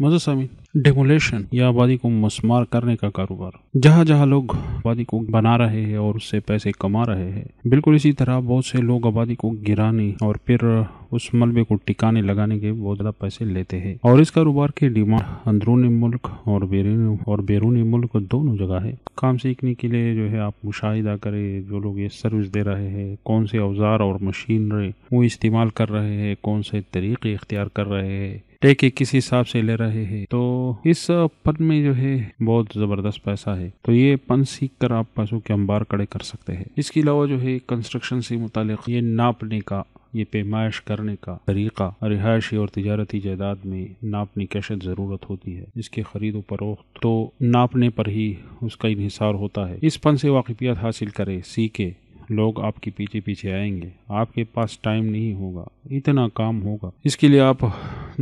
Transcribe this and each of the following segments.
मजा सामी डेमोलेशन या आबादी को मसमार करने का कारोबार जहाँ जहाँ लोग आबादी को बना रहे हैं और उससे पैसे कमा रहे हैं बिल्कुल इसी तरह बहुत से लोग आबादी को गिराने और फिर उस मलबे को टिकाने लगाने के बहुत ज्यादा पैसे लेते हैं और इस कारोबार की डिमांड अंदरूनी मुल्क और बैरूनी और बैरूनी मुल्क दोनों जगह है काम सीखने के लिए जो है आप मुशाहिदा करें जो लोग ये सर्विस दे रहे हैं कौन से औजार और मशीनरी वो इस्तेमाल कर रहे हैं कौन से तरीके इख्तियार कर रहे हैं टेके किस हिसाब से ले रहे हैं तो इस पद में जो है बहुत जबरदस्त पैसा है तो ये पन सीख कर आप पैसों के अंबार कड़े कर सकते हैं इसके अलावा जो है कंस्ट्रक्शन से मुतल ये नापने का ये पेमाइश करने का तरीका रिहायशी और तजारती जायदाद में नापने की अशद ज़रूरत होती है इसके खरीद व फरोख्त तो नापने पर ही उसका इहिसार होता है इस पन से वाकफियत हासिल करें सीखे लोग आपके पीछे पीछे आएंगे आपके पास टाइम नहीं होगा इतना काम होगा इसके लिए आप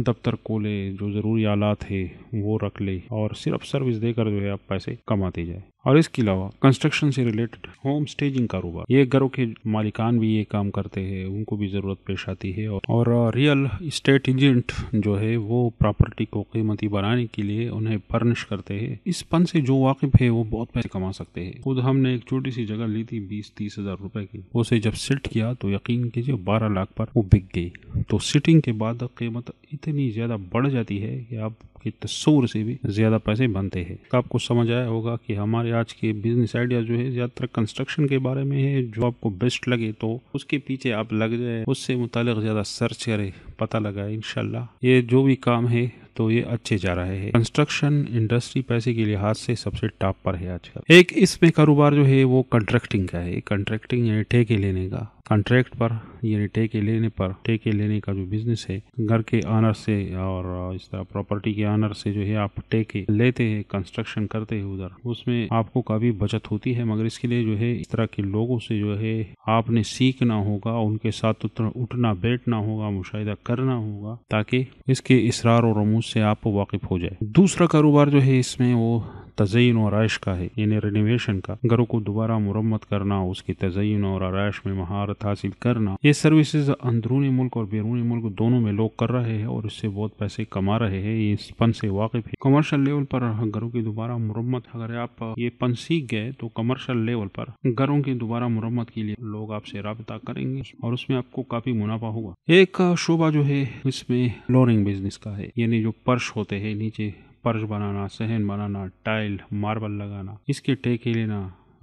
दफ्तर खोले जो ज़रूरी आलात है वो रख ले और सिर्फ सर्विस देकर जो है आप पैसे कमाते जाए और इसके अलावा कंस्ट्रक्शन से रिलेटेड होम स्टेजिंग कारोबार ये घरों के मालिकान भी ये काम करते हैं उनको भी ज़रूरत पेश आती है और रियल इस्टेट एजेंट जो है वो प्रॉपर्टी को कीमती बनाने के लिए उन्हें फर्निश करते हैं इस पन से जो वाकिफ है वो बहुत पैसे कमा सकते हैं खुद हमने एक छोटी सी जगह ली थी बीस तीस हज़ार रुपये की उसे जब सेट किया तो यकीन कीजिए बारह लाख पर वो बिक गई तो सिटिंग के बाद कीमत इतनी ज़्यादा बढ़ जाती है कि आप आपके तस्ूर से भी ज़्यादा पैसे बनते हैं आपको समझ आया होगा कि हमारे आज के बिजनेस आइडिया जो है ज़्यादातर कंस्ट्रक्शन के बारे में है जो आपको बेस्ट लगे तो उसके पीछे आप लग जाए उससे मुतल ज़्यादा सर्च करें पता लगा है इनशाला ये जो भी काम है तो ये अच्छे जा रहे हैं कंस्ट्रक्शन इंडस्ट्री पैसे के लिहाज से सबसे टॉप पर है आजकल एक इसमें कारोबार जो है वो कंट्रैक्टिंग का है कंट्रैक्टिंग यानी ठेके लेने का कॉन्ट्रैक्ट पर यानी ठेके लेने पर ठेके लेने का जो बिजनेस है घर के आनर से और इस तरह प्रॉपर्टी के आनर से जो है आप ठेके लेते हैं कंस्ट्रक्शन करते हैं उधर उसमें आपको काफी बचत होती है मगर इसके लिए जो है इस तरह के लोगों से जो है आपने सीखना होगा उनके साथ उतना उठना बैठना होगा मुशाह करना होगा ताकि इसके इसरार और रमूज से आप वाकिफ हो जाए दूसरा कारोबार जो है इसमें वो तजयन और आयश का है यानी रिनोवेशन का घरों को दोबारा मुरम्मत करना उसकी तजयन और आरइश में महारत हासिल करना ये सर्विसेज अंदरूनी मुल्क और बैरूनी मुल्क दोनों में लोग कर रहे हैं और इससे बहुत पैसे कमा रहे हैं ये इस पन से वाकिफ है कमर्शल लेवल पर घरों की दोबारा मुरम्मत अगर आप ये पन सीख गए तो कमर्शल लेवल पर घरों की दोबारा मुरम्मत के लिए लोग आपसे रबता करेंगे और उसमें आपको काफी मुनाफा होगा एक शोबा जो है इसमें फ्लोरिंग बिजनेस का है यानी जो पर्श होते हैं नीचे फर्श बनाना सहन बनाना टाइल मार्बल लगाना इसके ठेके लेना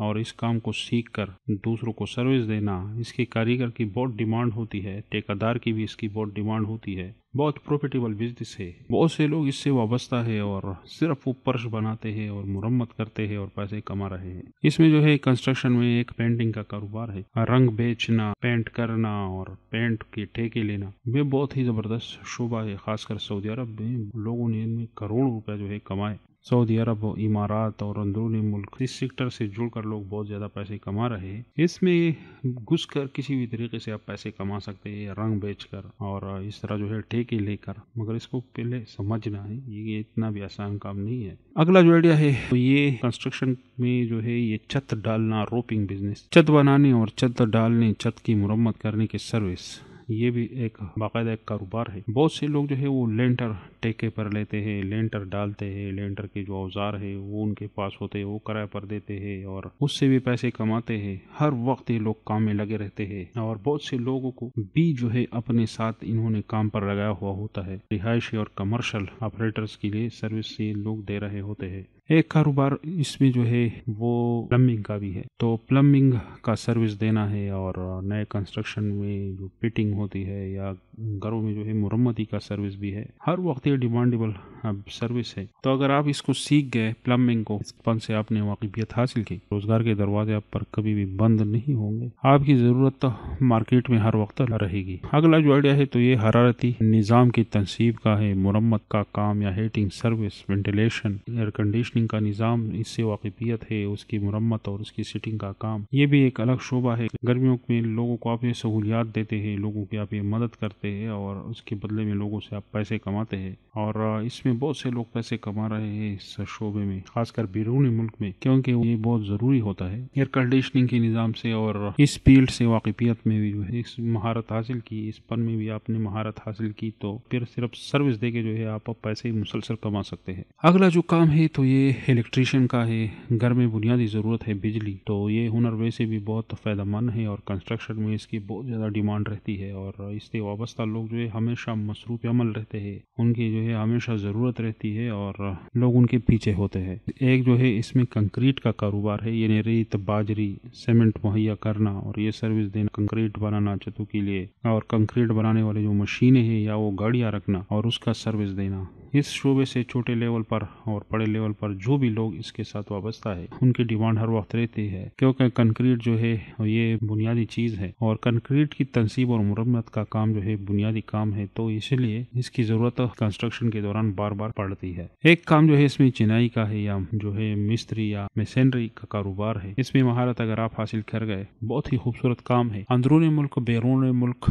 और इस काम को सीख कर दूसरों को सर्विस देना इसके कारीगर की बहुत डिमांड होती है ठेकेदार की भी इसकी बहुत डिमांड होती है बहुत प्रॉफिटेबल बिजनेस है बहुत से लोग इससे वाबस्ता है और सिर्फ वो पर्श बनाते हैं और मुरम्मत करते हैं और पैसे कमा रहे हैं इसमें जो है कंस्ट्रक्शन में एक पेंटिंग का कारोबार है रंग बेचना पेंट करना और पेंट के ठेके लेना ये बहुत ही जबरदस्त शोभा है खासकर सऊदी अरब में लोगों ने इनमें करोड़ों रुपया जो है कमाए सऊदी अरब हो इमारात और अंदरूनी मुल्क इस सेक्टर से जुड़कर लोग बहुत ज़्यादा पैसे कमा रहे हैं इसमें घुस कर किसी भी तरीके से आप पैसे कमा सकते हैं रंग बेचकर और इस तरह जो है ठेके लेकर मगर इसको पहले समझना है ये इतना भी आसान काम नहीं है अगला जो आइडिया है तो ये कंस्ट्रक्शन में जो है ये छत डालना रोपिंग बिजनेस छत बनाने और छत डालने छत की मुरम्मत करने की सर्विस ये भी एक बाकायदा एक कारोबार है बहुत से लोग जो है वो लेंटर टेके पर लेते हैं लेंटर डालते हैं लेंटर के जो औजार है वो उनके पास होते हैं वो किराए पर देते हैं और उससे भी पैसे कमाते हैं हर वक्त ये लोग काम में लगे रहते हैं और बहुत से लोगों को भी जो है अपने साथ इन्होंने काम पर लगाया हुआ होता है रिहायशी और कमर्शल ऑपरेटर्स के लिए सर्विस ये लोग दे रहे होते हैं एक कारोबार इसमें जो है वो प्लम्बिंग का भी है तो प्लम्बिंग का सर्विस देना है और नए कंस्ट्रक्शन में जो फिटिंग होती है या घरों में जो है मुरम्मती का सर्विस भी है हर वक्त ये डिमांडेबल अब सर्विस है तो अगर आप इसको सीख गए प्लम्बिंग को बचपन से आपने वाकफियत हासिल की रोजगार के दरवाजे आप पर कभी भी बंद नहीं होंगे आपकी ज़रूरत तो मार्केट में हर वक्त रहेगी अगला जो आइडिया है तो ये हरारती निज़ाम की तनसीब का है मुरम्मत का काम या heating service ventilation air condition conditioning का निज़ाम इससे वाकफियत है उसकी मरम्मत और उसकी सिटिंग का काम ये भी एक अलग शोबा है गर्मियों में लोगों को आप ये सहूलियात देते हैं लोगों की आप ये मदद करते हैं और उसके बदले में लोगों से आप पैसे कमाते हैं और इसमें बहुत से लोग पैसे कमा रहे हैं इस शोबे में खासकर बैरूनी मुल्क में क्योंकि ये बहुत ज़रूरी होता है एयर कंडीशनिंग के निज़ाम से और इस फील्ड से वाकफियत में भी इस महारत हासिल की इस पन में भी आपने महारत हासिल की तो फिर सिर्फ सर्विस दे के जो है आप पैसे मुसलसल कमा सकते हैं अगला जो काम है तो ये इलेक्ट्रीशियन का है घर में बुनियादी ज़रूरत है बिजली तो ये हुनर वैसे भी बहुत फ़ायदेमंद है और कंस्ट्रक्शन में इसकी बहुत ज़्यादा डिमांड रहती है और इससे वाबस्ता लोग जो है हमेशा मसरूफ अमल रहते हैं उनकी जो है हमेशा ज़रूरत रहती है और लोग उनके पीछे होते हैं एक जो है इसमें कंक्रीट का कारोबार है यानी रेत बाजरी सीमेंट मुहैया करना और ये सर्विस देना कंक्रीट बनाना छतों के लिए और कंक्रीट बनाने वाले जो मशीनें हैं या वो गाड़ियाँ रखना और उसका सर्विस देना इस शोबे से छोटे लेवल पर और बड़े लेवल पर और जो भी लोग इसके साथ वाबस्ता है उनकी डिमांड हर वक्त रहती है क्योंकि कंक्रीट जो है ये बुनियादी चीज़ है और कंक्रीट की तनसीब और मरम्मत का काम जो है बुनियादी काम है तो इसलिए इसकी ज़रूरत कंस्ट्रक्शन के दौरान बार बार पड़ती है एक काम जो है इसमें चिनाई का है या जो है मिस्त्री या मशीनरी का कारोबार है इसमें महारत अगर आप हासिल कर गए बहुत ही खूबसूरत काम है अंदरूनी मुल्क बैरून मुल्क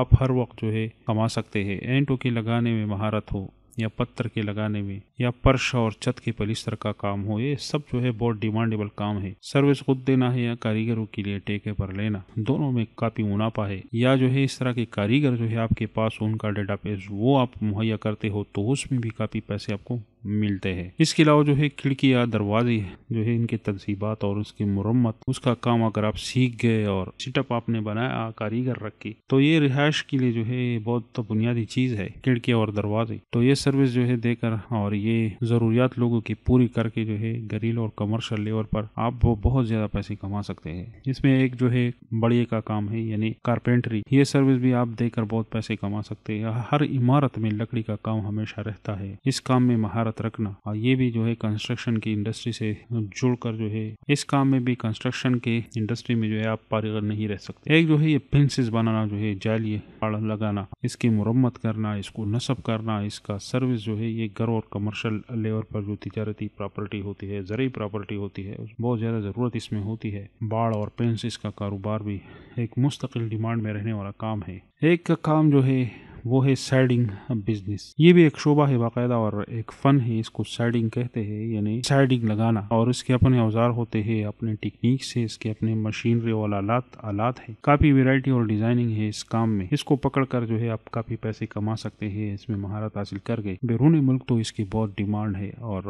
आप हर वक्त जो है कमा सकते हैं एंटो के लगाने में महारत हो या पत्थर के लगाने में या फर्श और छत के पलिस्तर का काम हो ये सब जो है बहुत डिमांडेबल काम है सर्विस खुद देना है या कारीगरों के लिए टेके पर लेना दोनों में काफी मुनाफा है या जो है इस तरह के कारीगर जो है आपके पास उनका पेस वो आप मुहैया करते हो तो उसमें भी काफी पैसे आपको मिलते हैं इसके अलावा जो है खिड़की या दरवाजे जो है इनके तनसीबात और उसकी मुरम्मत उसका काम अगर आप सीख गए और सिटअप आपने बनाया कारीगर रखी तो ये रिहाइश के लिए जो है बहुत तो बुनियादी चीज़ है खिड़की और दरवाजे तो ये सर्विस जो है देकर और ये ज़रूरियात लोगों की पूरी करके जो है गरील और कमर्शल लेवल पर आप वो बहुत ज़्यादा पैसे कमा सकते हैं इसमें एक जो है बड़े का काम है यानी कारपेंटरी ये सर्विस भी आप देकर बहुत पैसे कमा सकते हैं हर इमारत में लकड़ी का काम हमेशा रहता है इस काम में महारत इमारत रखना और ये भी जो है कंस्ट्रक्शन की इंडस्ट्री से जुड़कर जो है इस काम में भी कंस्ट्रक्शन के इंडस्ट्री में जो है आप पारिगर नहीं रह सकते एक जो है ये फेंसिस बनाना जो है जाली पाड़ लगाना इसकी मुरम्मत करना इसको नसब करना इसका सर्विस जो है ये घर और कमर्शल लेवल पर जो तजारती प्रॉपर्टी होती है जरिए प्रॉपर्टी होती है बहुत ज़्यादा ज़रूरत इसमें होती है बाढ़ और पेंसेस का कारोबार भी एक मुस्तकिल डिमांड में रहने वाला काम है एक का काम जो है वो है सैडिंग बिजनेस ये भी एक शोभा है बाकायदा और एक फन है इसको सैडिंग कहते हैं यानी सैडिंग लगाना और इसके अपने औजार होते हैं अपने टेक्निक से इसके अपने मशीनरी और आलात आलात है काफ़ी वेराइटी और डिजाइनिंग है इस काम में इसको पकड़ कर जो है आप काफ़ी पैसे कमा सकते हैं इसमें महारत हासिल कर गए बैरून मुल्क तो इसकी बहुत डिमांड है और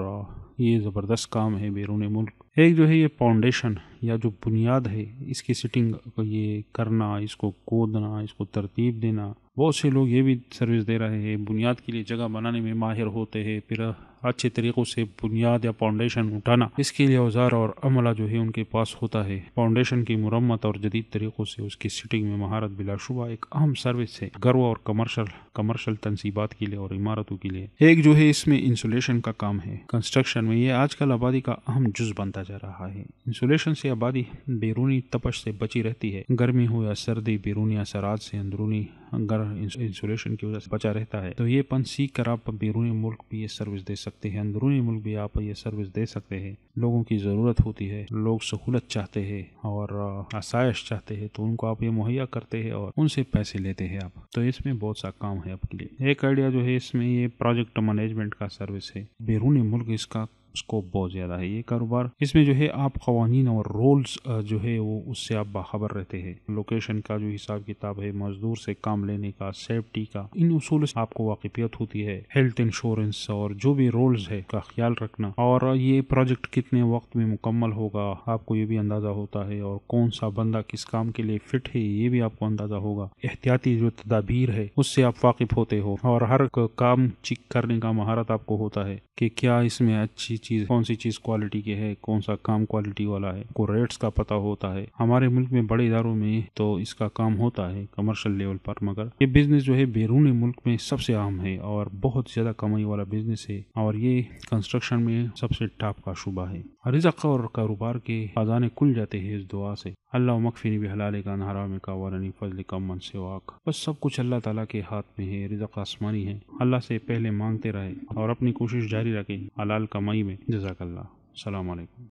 ये ज़बरदस्त काम है बैरून मुल्क एक जो है ये फाउंडेशन या जो बुनियाद है इसकी सिटिंग को ये करना इसको कोदना इसको तरतीब देना बहुत से लोग ये भी सर्विस दे रहे हैं बुनियाद के लिए जगह बनाने में माहिर होते हैं फिर अच्छे तरीक़ों से बुनियाद या फाउंडेशन उठाना इसके लिए औजार और अमला जो है उनके पास होता है फाउंडेशन की मुरम्मत और जदीद तरीक़ों से उसकी सिटिंग में महारत बिलाशुबा एक अहम सर्विस है गर्व और कमर्शल कमर्शल तनसीबात के लिए और इमारतों के लिए एक जो है इसमें इंसुलेशन का काम है कंस्ट्रक्शन में यह आजकल आबादी का अहम जुज बनता जा रहा है इंसुलेशन से आबादी बैरूनी तपश से बची रहती है गर्मी हो या सर्दी बैरूनी असरात से अंदरूनी अगर इंसुलेशन की वजह से बचा रहता है तो ये पन सीख कर आप बैरूनी मुल्क भी ये सर्विस दे सकते सकते हैं अंदरूनी मुल्क भी आप ये सर्विस दे सकते हैं लोगों की ज़रूरत होती है लोग सहूलत चाहते हैं और आसाइश चाहते हैं तो उनको आप ये मुहैया करते हैं और उनसे पैसे लेते हैं आप तो इसमें बहुत सा काम है आपके लिए एक आइडिया जो है इसमें ये प्रोजेक्ट मैनेजमेंट का सर्विस है बैरूनी मुल्क इसका स्कोप बहुत ज़्यादा है ये कारोबार इसमें जो है आप कवानीन और रोल्स जो है वो उससे आप बाखबर रहते हैं लोकेशन का जो हिसाब किताब है मजदूर से काम लेने का सेफ्टी का इन उसूल से आपको वाकिफियत होती है हेल्थ इंश्योरेंस और जो भी रोल्स है का ख्याल रखना और ये प्रोजेक्ट कितने वक्त में मुकम्मल होगा आपको ये भी अंदाज़ा होता है और कौन सा बंदा किस काम के लिए फिट है ये भी आपको अंदाज़ा होगा एहतियाती जो तदाबीर है उससे आप वाकिफ होते हो और हर काम चिक करने का महारत आपको होता है कि क्या इसमें अच्छी चीज़ कौन सी चीज़ क्वालिटी की है कौन सा काम क्वालिटी वाला है को रेट्स का पता होता है हमारे मुल्क में बड़े इदारों में तो इसका काम होता है कमर्शल लेवल पर मगर ये बिजनेस जो है बैरून मुल्क में सबसे आम है और बहुत ज़्यादा कमाई वाला बिजनेस है और ये कंस्ट्रक्शन में सबसे टॉप का शुबा है रिजक और कारोबार के खजाने खुल जाते हैं इस दुआ से अल्लाह मकफ़िनी भी हलाल का नहरा में का वारनी फजल का मन से वाक बस सब कुछ अल्लाह ताला के हाथ में है रिजक आसमानी है अल्लाह से पहले मांगते रहे और अपनी कोशिश जारी रखें हलाल कमाई में जजाकल्ला सलामकुम